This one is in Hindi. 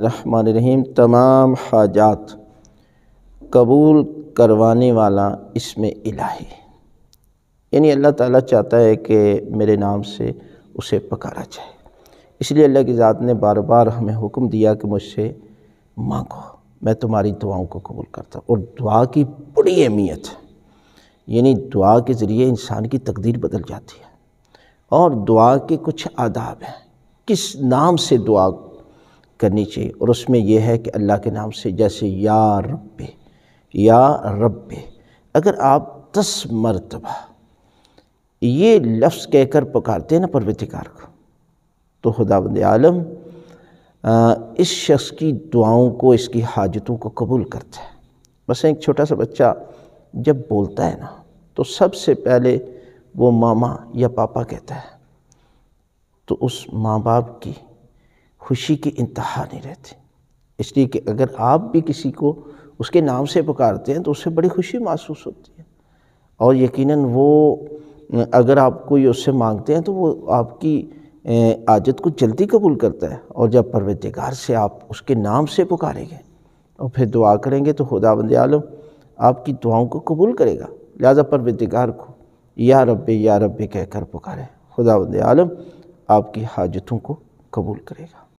रहीम तमाम हाजात कबूल करवाने वाला इसमें इलाही यानी अल्लाह ताला चाहता है कि मेरे नाम से उसे पकारा जाए इसलिए अल्लाह की ज़ात ने बार बार हमें हुक्म दिया कि मुझसे मांगो मैं तुम्हारी दुआओं को कबूल करता और दुआ की बड़ी अहमियत है यानी दुआ के ज़रिए इंसान की तकदीर बदल जाती है और दुआ के कुछ आदाब हैं किस नाम से दुआ करनी चाहिए और उसमें यह है कि अल्लाह के नाम से जैसे या रब या रब अगर आप दस मरतबा ये लफ्ज़ कहकर पुकारते हैं ना परवतिकार को तो खुदाबंद आलम इस शख्स की दुआओं को इसकी हाजतों को कबूल करता है बस एक छोटा सा बच्चा जब बोलता है ना तो सबसे पहले वो मामा या पापा कहता है तो उस माँ बाप की खुशी की इंतहा नहीं रहती इसलिए कि अगर आप भी किसी को उसके नाम से पुकारते हैं तो उससे बड़ी खुशी महसूस होती है और यकीनन वो अगर आप कोई उससे मांगते हैं तो वो आपकी आजत को जल्दी कबूल करता है और जब परवतगार से आप उसके नाम से पुकारेंगे और फिर दुआ करेंगे तो खुदा बंद आलम आपकी दुआओं को कबूल करेगा लिहाजा परवतगार को या रब या रब कहकर पुकारें खुदा बंद आलम आपकी हाजतों को कबूल करेगा